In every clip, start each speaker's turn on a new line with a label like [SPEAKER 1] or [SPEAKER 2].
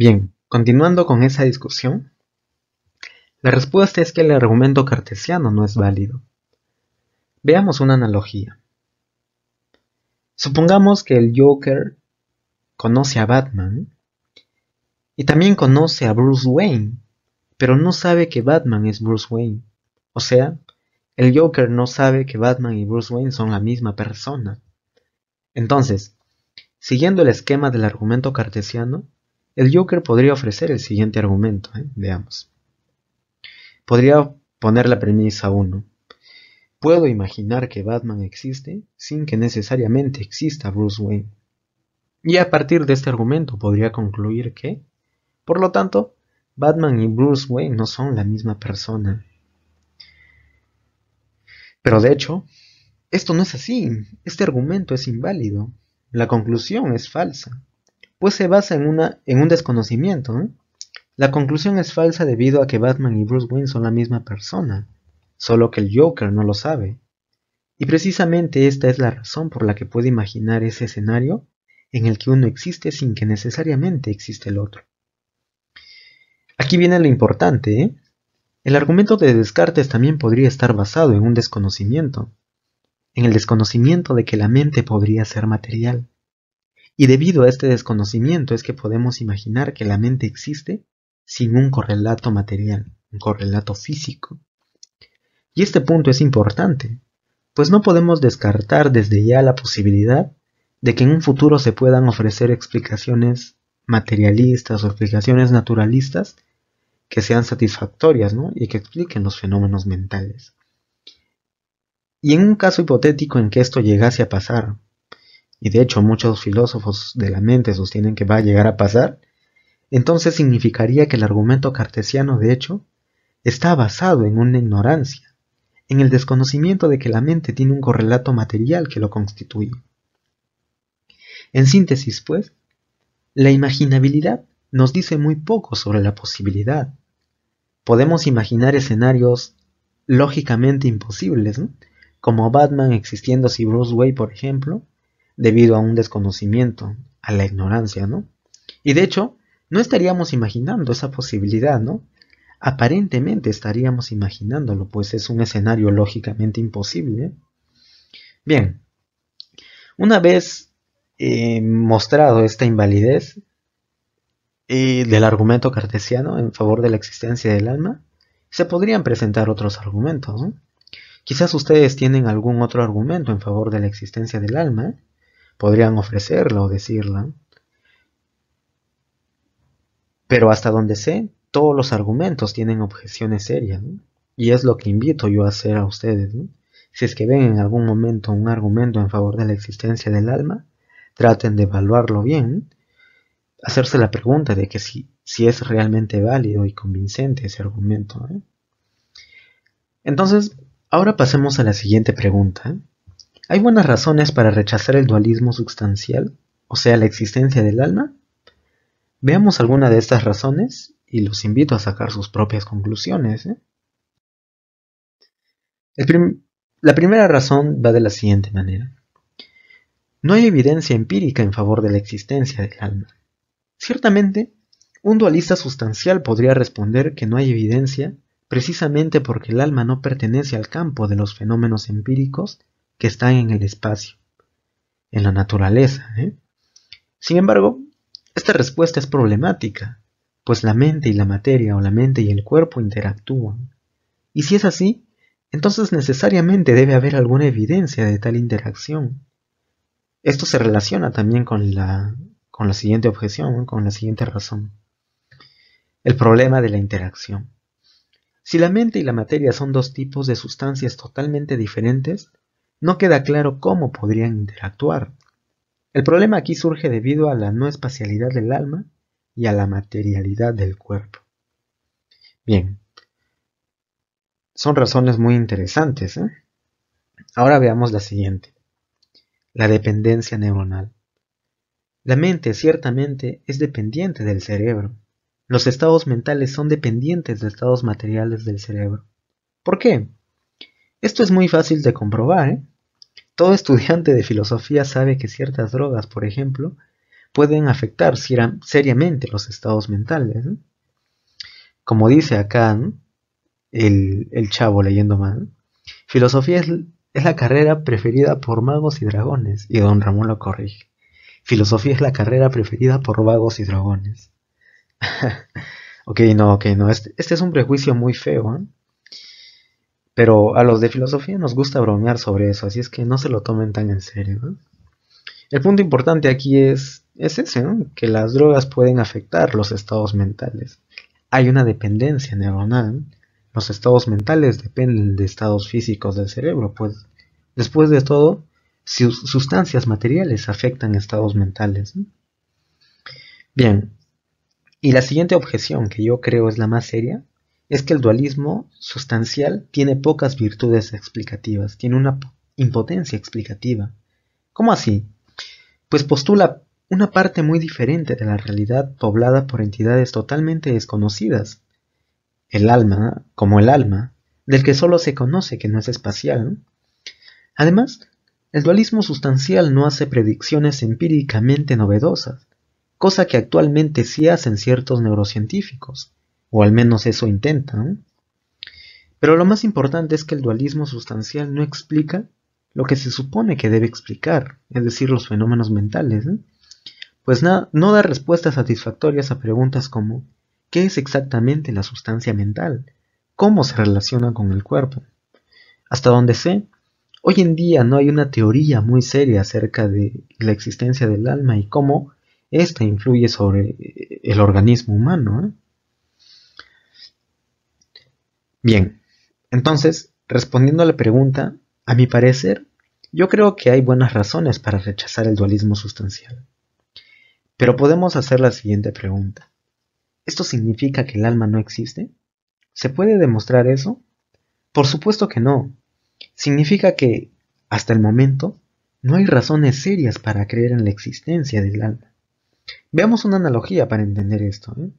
[SPEAKER 1] Bien, continuando con esa discusión, la respuesta es que el argumento cartesiano no es válido. Veamos una analogía. Supongamos que el Joker conoce a Batman y también conoce a Bruce Wayne, pero no sabe que Batman es Bruce Wayne. O sea, el Joker no sabe que Batman y Bruce Wayne son la misma persona. Entonces, siguiendo el esquema del argumento cartesiano, el Joker podría ofrecer el siguiente argumento, ¿eh? veamos. Podría poner la premisa 1. Puedo imaginar que Batman existe sin que necesariamente exista Bruce Wayne. Y a partir de este argumento podría concluir que, por lo tanto, Batman y Bruce Wayne no son la misma persona. Pero de hecho, esto no es así. Este argumento es inválido. La conclusión es falsa pues se basa en, un desconocimiento. La conclusión es falsa debido a que Batman y Bruce Wayne son la misma persona, solo que el Joker no lo sabe. Y precisamente esta es la razón por la que puede imaginar ese escenario en el que uno existe sin que necesariamente existe el otro. Aquí viene lo importante, ¿eh? El argumento de Descartes también podría estar basado en un desconocimiento, en el desconocimiento de que la mente podría ser material. Y debido a este desconocimiento es que podemos imaginar que la mente existe sin un correlato material, un correlato físico. Y este punto es importante, pues no podemos descartar desde ya la posibilidad de que en un futuro se puedan ofrecer explicaciones materialistas o explicaciones naturalistas que sean satisfactorias y que expliquen los fenómenos mentales. Y en un caso hipotético en que esto llegase a pasar, y de hecho muchos filósofos de la mente sostienen que va a llegar a pasar, entonces significaría que el argumento cartesiano de hecho está basado en una ignorancia, en el desconocimiento de que la mente tiene un correlato material que lo constituye. En síntesis, pues, la imaginabilidad nos dice muy poco sobre la posibilidad. Podemos imaginar escenarios lógicamente imposibles, como Batman existiendo si Bruce Wayne, por ejemplo, debido a un desconocimiento, a la ignorancia, ¿no? Y de hecho, no estaríamos imaginando esa posibilidad, ¿no? Aparentemente estaríamos imaginándolo, pues es un escenario lógicamente imposible. Bien, una vez eh, mostrado esta invalidez eh, del argumento cartesiano en favor de la existencia del alma, se podrían presentar otros argumentos. ¿no? Quizás ustedes tienen algún otro argumento en favor de la existencia del alma podrían ofrecerla o decirla. Pero hasta donde sé, todos los argumentos tienen objeciones serias. Y es lo que invito yo a hacer a ustedes. Si es que ven en algún momento un argumento en favor de la existencia del alma, traten de evaluarlo bien, hacerse la pregunta de que si, si es realmente válido y convincente ese argumento. Entonces, ahora pasemos a la siguiente pregunta. Hay buenas razones para rechazar el dualismo sustancial, o sea, la existencia del alma. Veamos alguna de estas razones y los invito a sacar sus propias conclusiones. ¿eh? la primera razón va de la siguiente manera. No hay evidencia empírica en favor de la existencia del alma. Ciertamente, un dualista sustancial podría responder que no hay evidencia precisamente porque el alma no pertenece al campo de los fenómenos empíricos que están en el espacio, en la naturaleza. ¿eh? Sin embargo, esta respuesta es problemática, pues la mente y la materia o la mente y el cuerpo interactúan. Y si es así, entonces necesariamente debe haber alguna evidencia de tal interacción. Esto se relaciona también con la, con la siguiente objeción, con la siguiente razón. El problema de la interacción. Si la mente y la materia son dos tipos de sustancias totalmente diferentes, no queda claro cómo podrían interactuar. El problema aquí surge debido a la no espacialidad del alma y a la materialidad del cuerpo. Bien, son razones muy interesantes. ¿eh? Ahora veamos la siguiente, la dependencia neuronal. La mente ciertamente es dependiente del cerebro. Los estados mentales son dependientes de estados materiales del cerebro. ¿Por qué? Esto es muy fácil de comprobar. ¿eh? Todo estudiante de filosofía sabe que ciertas drogas, por ejemplo, pueden afectar seriamente los estados mentales. ¿eh? Como dice acá el, chavo leyendo mal, filosofía es, la carrera preferida por magos y dragones, y don Ramón lo corrige. Filosofía es la carrera preferida por vagos y dragones. ok, no, ok, no. Este, este, es un prejuicio muy feo. ¿eh? Pero a los de filosofía nos gusta bromear sobre eso, así es que no se lo tomen tan en serio. El punto importante aquí es, ese, que las drogas pueden afectar los estados mentales. Hay una dependencia neuronal. Los estados mentales dependen de estados físicos del cerebro, pues después de todo, sus sustancias materiales afectan estados mentales. Bien, y la siguiente objeción que yo creo es la más seria es que el dualismo sustancial tiene pocas virtudes explicativas, tiene una impotencia explicativa. ¿Cómo así? Pues postula una parte muy diferente de la realidad poblada por entidades totalmente desconocidas. El alma, como el alma, del que solo se conoce que no es espacial. Además, el dualismo sustancial no hace predicciones empíricamente novedosas, cosa que actualmente sí hacen ciertos neurocientíficos o al menos eso intentan. Pero lo más importante es que el dualismo sustancial no explica lo que se supone que debe explicar, es decir, los fenómenos mentales, ¿eh? pues no da respuestas satisfactorias a preguntas como ¿qué es exactamente la sustancia mental? ¿Cómo se relaciona con el cuerpo? Hasta donde sé, hoy en día no hay una teoría muy seria acerca de la existencia del alma y cómo ésta influye sobre el organismo humano. ¿eh? Bien, entonces, respondiendo a la pregunta, a mi parecer, yo creo que hay buenas razones para rechazar el dualismo sustancial. Pero podemos hacer la siguiente pregunta. ¿Esto significa que el alma no existe? ¿Se puede demostrar eso? Por supuesto que no. Significa que, hasta el momento, no hay razones serias para creer en la existencia del alma. Veamos una analogía para entender esto. ¿eh?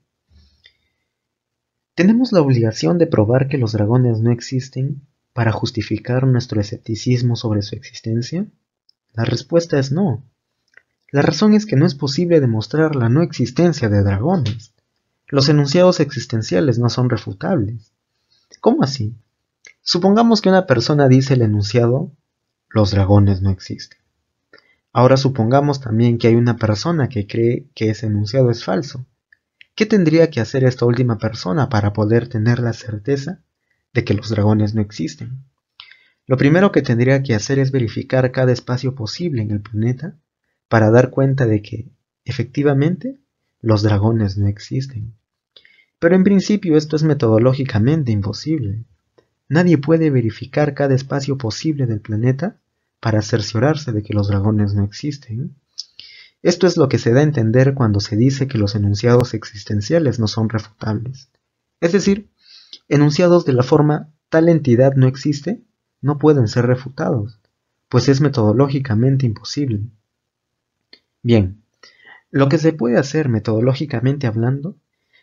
[SPEAKER 1] Tenemos la obligación de probar que los dragones no existen para justificar nuestro escepticismo sobre su existencia? La respuesta es no. La razón es que no es posible demostrar la no existencia de dragones. Los enunciados existenciales no son refutables. ¿Cómo así? Supongamos que una persona dice el enunciado, los dragones no existen. Ahora supongamos también que hay una persona que cree que ese enunciado es falso. ¿Qué tendría que hacer esta última persona para poder tener la certeza de que los dragones no existen? Lo primero que tendría que hacer es verificar cada espacio posible en el planeta para dar cuenta de que, efectivamente, los dragones no existen. Pero en principio esto es metodológicamente imposible. Nadie puede verificar cada espacio posible del planeta para cerciorarse de que los dragones no existen esto es lo que se da a entender cuando se dice que los enunciados existenciales no son refutables. Es decir, enunciados de la forma tal entidad no existe no pueden ser refutados, pues es metodológicamente imposible. Bien, lo que se puede hacer metodológicamente hablando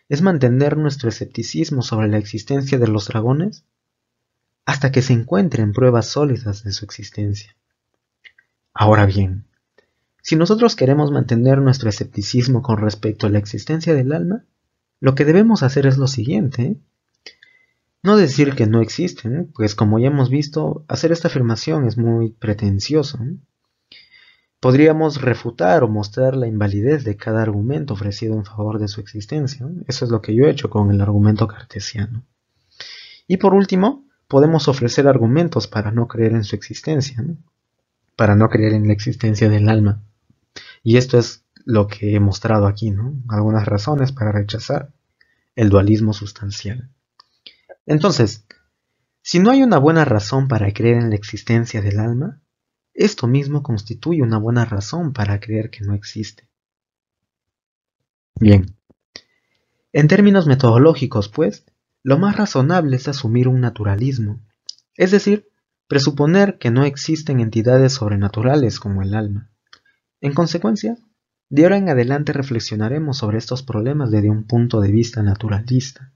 [SPEAKER 1] es mantener nuestro escepticismo sobre la existencia de los dragones hasta que se encuentren pruebas sólidas de su existencia. Ahora bien, si nosotros queremos mantener nuestro escepticismo con respecto a la existencia del alma, lo que debemos hacer es lo siguiente. ¿eh? No decir que no existen, ¿eh? pues como ya hemos visto, hacer esta afirmación es muy pretencioso. ¿eh? Podríamos refutar o mostrar la invalidez de cada argumento ofrecido en favor de su existencia. Eso es lo que yo he hecho con el argumento cartesiano. Y por último, podemos ofrecer argumentos para no creer en su existencia, para no creer en la existencia del alma. Y esto es lo que he mostrado aquí, ¿no? Algunas razones para rechazar el dualismo sustancial. Entonces, si no hay una buena razón para creer en la existencia del alma, esto mismo constituye una buena razón para creer que no existe. Bien. En términos metodológicos, pues, lo más razonable es asumir un naturalismo, es decir, presuponer que no existen entidades sobrenaturales como el alma. En consecuencia, de ahora en adelante reflexionaremos sobre estos problemas desde un punto de vista naturalista.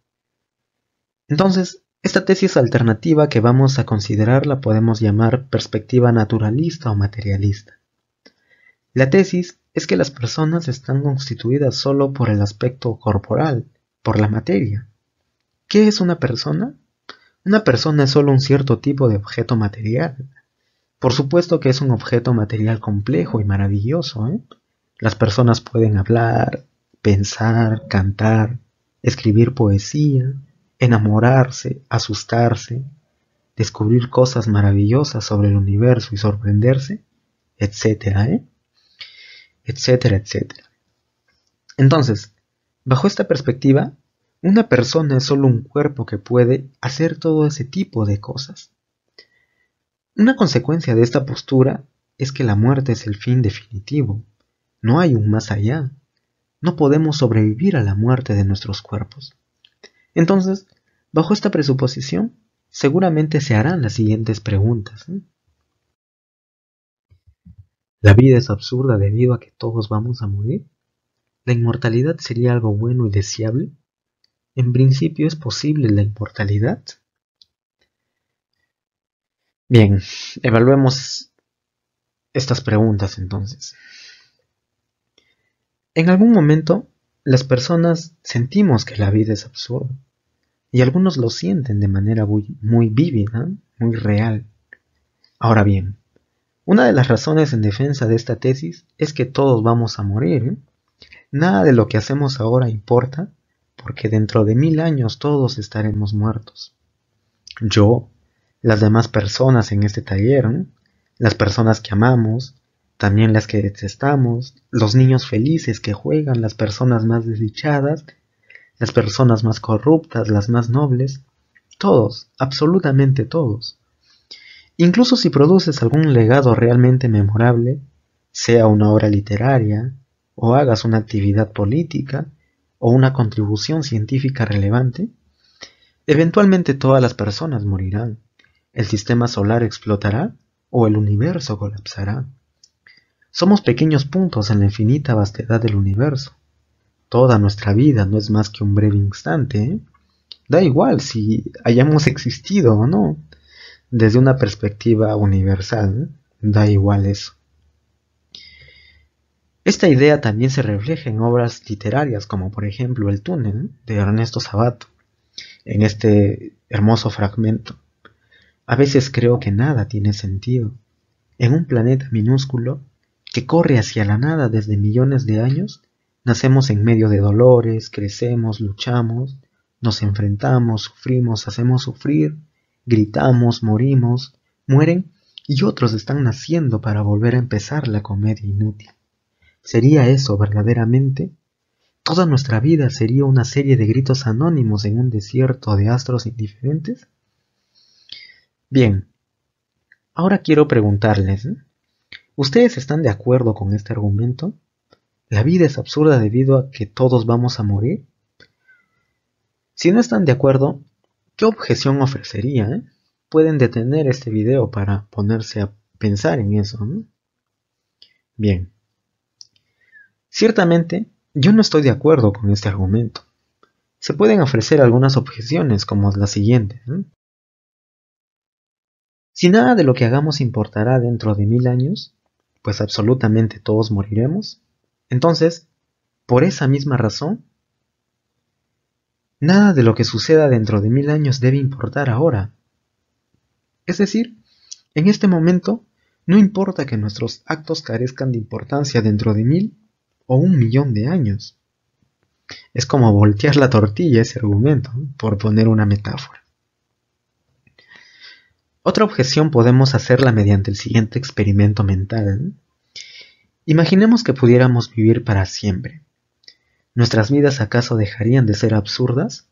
[SPEAKER 1] Entonces, esta tesis alternativa que vamos a considerar la podemos llamar perspectiva naturalista o materialista. La tesis es que las personas están constituidas solo por el aspecto corporal, por la materia. ¿Qué es una persona? Una persona es solo un cierto tipo de objeto material, por supuesto que es un objeto material complejo y maravilloso. ¿eh? Las personas pueden hablar, pensar, cantar, escribir poesía, enamorarse, asustarse, descubrir cosas maravillosas sobre el universo y sorprenderse, etcétera, ¿eh? etcétera, etcétera. Entonces, bajo esta perspectiva, una persona es solo un cuerpo que puede hacer todo ese tipo de cosas. Una consecuencia de esta postura es que la muerte es el fin definitivo. No hay un más allá. No podemos sobrevivir a la muerte de nuestros cuerpos. Entonces, bajo esta presuposición, seguramente se harán las siguientes preguntas. ¿eh? ¿La vida es absurda debido a que todos vamos a morir? ¿La inmortalidad sería algo bueno y deseable? ¿En principio es posible la inmortalidad? Bien, evaluemos estas preguntas entonces. En algún momento las personas sentimos que la vida es absurda y algunos lo sienten de manera muy, muy vívida, muy real. Ahora bien, una de las razones en defensa de esta tesis es que todos vamos a morir. ¿eh? Nada de lo que hacemos ahora importa porque dentro de mil años todos estaremos muertos. Yo, las demás personas en este taller, las personas que amamos, también las que detestamos, los niños felices que juegan, las personas más desdichadas, las personas más corruptas, las más nobles, todos, absolutamente todos. Incluso si produces algún legado realmente memorable, sea una obra literaria, o hagas una actividad política, o una contribución científica relevante, eventualmente todas las personas morirán. ¿El sistema solar explotará o el universo colapsará? Somos pequeños puntos en la infinita vastedad del universo. Toda nuestra vida no es más que un breve instante. ¿eh? Da igual si hayamos existido o no. Desde una perspectiva universal, da igual eso. Esta idea también se refleja en obras literarias como por ejemplo El túnel de Ernesto Sabato, en este hermoso fragmento. A veces creo que nada tiene sentido. En un planeta minúsculo que corre hacia la nada desde millones de años, nacemos en medio de dolores, crecemos, luchamos, nos enfrentamos, sufrimos, hacemos sufrir, gritamos, morimos, mueren y otros están naciendo para volver a empezar la comedia inútil. ¿Sería eso verdaderamente? Toda nuestra vida sería una serie de gritos anónimos en un desierto de astros indiferentes? Bien, ahora quiero preguntarles, ¿ustedes están de acuerdo con este argumento? ¿La vida es absurda debido a que todos vamos a morir? Si no están de acuerdo, ¿qué objeción ofrecería? Eh? Pueden detener este video para ponerse a pensar en eso. Bien. Ciertamente, yo no estoy de acuerdo con este argumento. Se pueden ofrecer algunas objeciones como la siguiente. Si nada de lo que hagamos importará dentro de mil años, pues absolutamente todos moriremos, entonces, por esa misma razón, nada de lo que suceda dentro de mil años debe importar ahora. Es decir, en este momento, no importa que nuestros actos carezcan de importancia dentro de mil o un millón de años. Es como voltear la tortilla ese argumento, por poner una metáfora. Otra objeción podemos hacerla mediante el siguiente experimento mental. Imaginemos que pudiéramos vivir para siempre. ¿Nuestras vidas acaso dejarían de ser absurdas?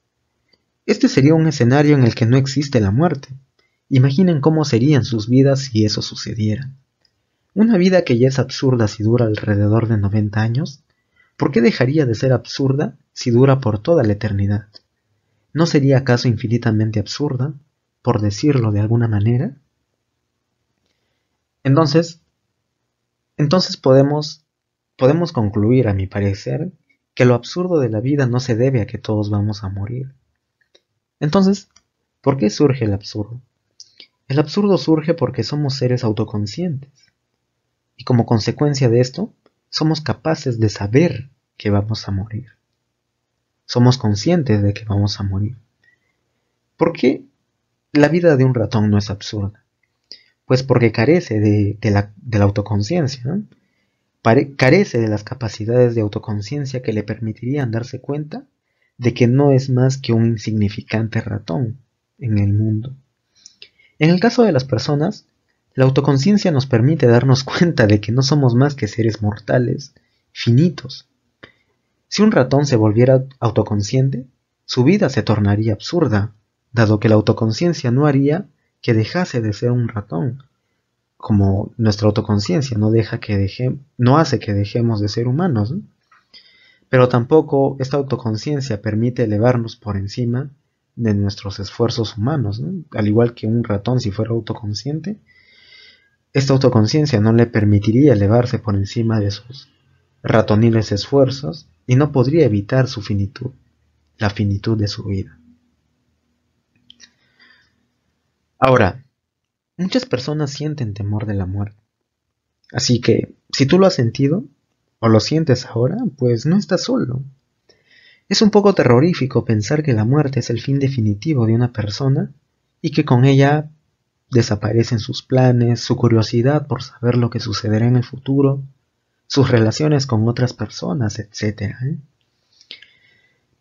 [SPEAKER 1] Este sería un escenario en el que no existe la muerte. Imaginen cómo serían sus vidas si eso sucediera. Una vida que ya es absurda si dura alrededor de 90 años, ¿por qué dejaría de ser absurda si dura por toda la eternidad? ¿No sería acaso infinitamente absurda por decirlo de alguna manera, entonces, entonces podemos, podemos concluir, a mi parecer, que lo absurdo de la vida no se debe a que todos vamos a morir. Entonces, ¿por qué surge el absurdo? El absurdo surge porque somos seres autoconscientes. Y como consecuencia de esto, somos capaces de saber que vamos a morir. Somos conscientes de que vamos a morir. ¿Por qué la vida de un ratón no es absurda, pues porque carece de, la, autoconciencia, carece de las capacidades de autoconciencia que le permitirían darse cuenta de que no es más que un insignificante ratón en el mundo. En el caso de las personas, la autoconciencia nos permite darnos cuenta de que no somos más que seres mortales, finitos. Si un ratón se volviera autoconsciente, su vida se tornaría absurda, dado que la autoconciencia no haría que dejase de ser un ratón, como nuestra autoconciencia no deja que deje, no hace que dejemos de ser humanos, pero tampoco esta autoconciencia permite elevarnos por encima de nuestros esfuerzos humanos, al igual que un ratón si fuera autoconsciente, esta autoconciencia no le permitiría elevarse por encima de sus ratoniles esfuerzos y no podría evitar su finitud, la finitud de su vida. Ahora, muchas personas sienten temor de la muerte. Así que, si tú lo has sentido, o lo sientes ahora, pues no estás solo. Es un poco terrorífico pensar que la muerte es el fin definitivo de una persona y que con ella desaparecen sus planes, su curiosidad por saber lo que sucederá en el futuro, sus relaciones con otras personas, etc. ¿eh?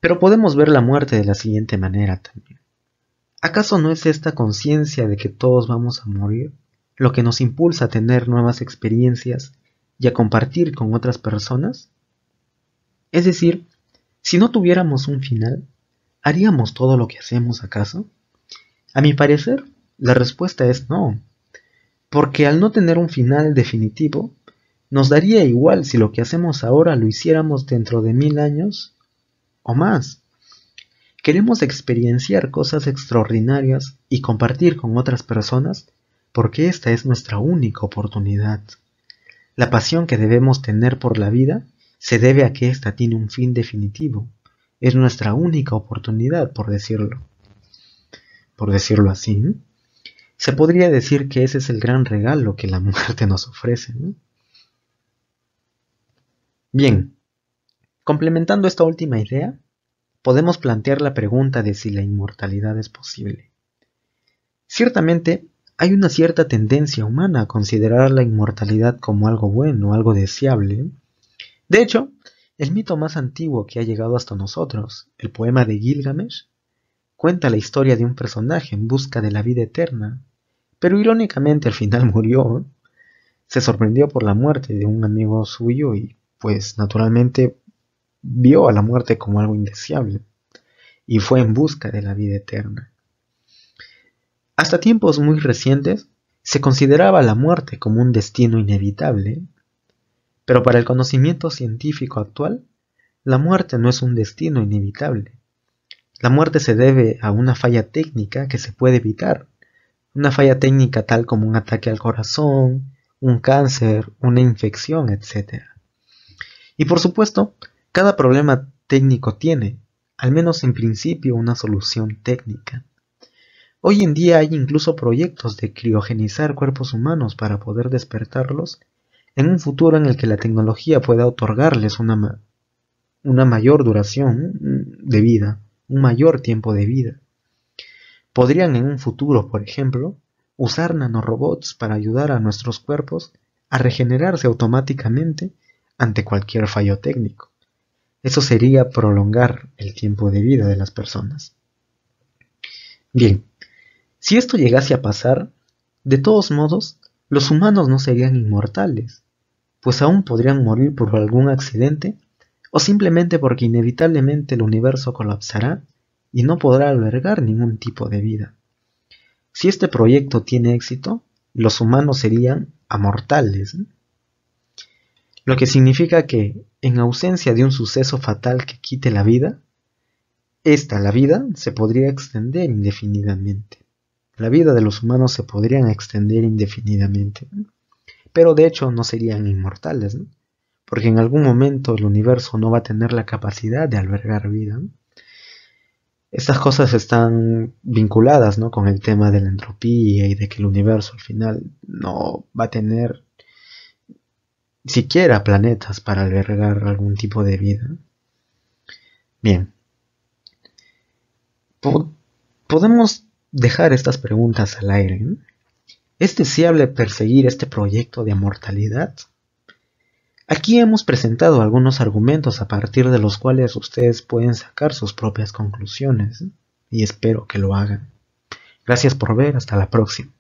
[SPEAKER 1] Pero podemos ver la muerte de la siguiente manera también. ¿Acaso no es esta conciencia de que todos vamos a morir lo que nos impulsa a tener nuevas experiencias y a compartir con otras personas? Es decir, si no tuviéramos un final, ¿haríamos todo lo que hacemos acaso? A mi parecer, la respuesta es no, porque al no tener un final definitivo, nos daría igual si lo que hacemos ahora lo hiciéramos dentro de mil años o más queremos experienciar cosas extraordinarias y compartir con otras personas porque esta es nuestra única oportunidad. La pasión que debemos tener por la vida se debe a que ésta tiene un fin definitivo. Es nuestra única oportunidad, por decirlo. Por decirlo así, se podría decir que ese es el gran regalo que la muerte nos ofrece. Bien, complementando esta última idea, podemos plantear la pregunta de si la inmortalidad es posible. Ciertamente, hay una cierta tendencia humana a considerar la inmortalidad como algo bueno, algo deseable. De hecho, el mito más antiguo que ha llegado hasta nosotros, el poema de Gilgamesh, cuenta la historia de un personaje en busca de la vida eterna, pero irónicamente al final murió. Se sorprendió por la muerte de un amigo suyo y, pues, naturalmente vio a la muerte como algo indeseable y fue en busca de la vida eterna. Hasta tiempos muy recientes se consideraba la muerte como un destino inevitable, pero para el conocimiento científico actual, la muerte no es un destino inevitable. La muerte se debe a una falla técnica que se puede evitar, una falla técnica tal como un ataque al corazón, un cáncer, una infección, etc. Y por supuesto, cada problema técnico tiene, al menos en principio, una solución técnica. Hoy en día hay incluso proyectos de criogenizar cuerpos humanos para poder despertarlos en un futuro en el que la tecnología pueda otorgarles una, mayor duración de vida, un mayor tiempo de vida. Podrían en un futuro, por ejemplo, usar nanorobots para ayudar a nuestros cuerpos a regenerarse automáticamente ante cualquier fallo técnico. Eso sería prolongar el tiempo de vida de las personas. Bien, si esto llegase a pasar, de todos modos, los humanos no serían inmortales, pues aún podrían morir por algún accidente o simplemente porque inevitablemente el universo colapsará y no podrá albergar ningún tipo de vida. Si este proyecto tiene éxito, los humanos serían amortales lo que significa que, en ausencia de un suceso fatal que quite la vida, esta, la vida, se podría extender indefinidamente. La vida de los humanos se podrían extender indefinidamente. Pero de hecho no serían inmortales, porque en algún momento el universo no va a tener la capacidad de albergar vida. Estas cosas están vinculadas con el tema de la entropía y de que el universo al final no va a tener siquiera planetas para albergar algún tipo de vida. Bien. podemos dejar estas preguntas al aire. ¿Es deseable perseguir este proyecto de amortalidad? Aquí hemos presentado algunos argumentos a partir de los cuales ustedes pueden sacar sus propias conclusiones y espero que lo hagan. Gracias por ver, hasta la próxima.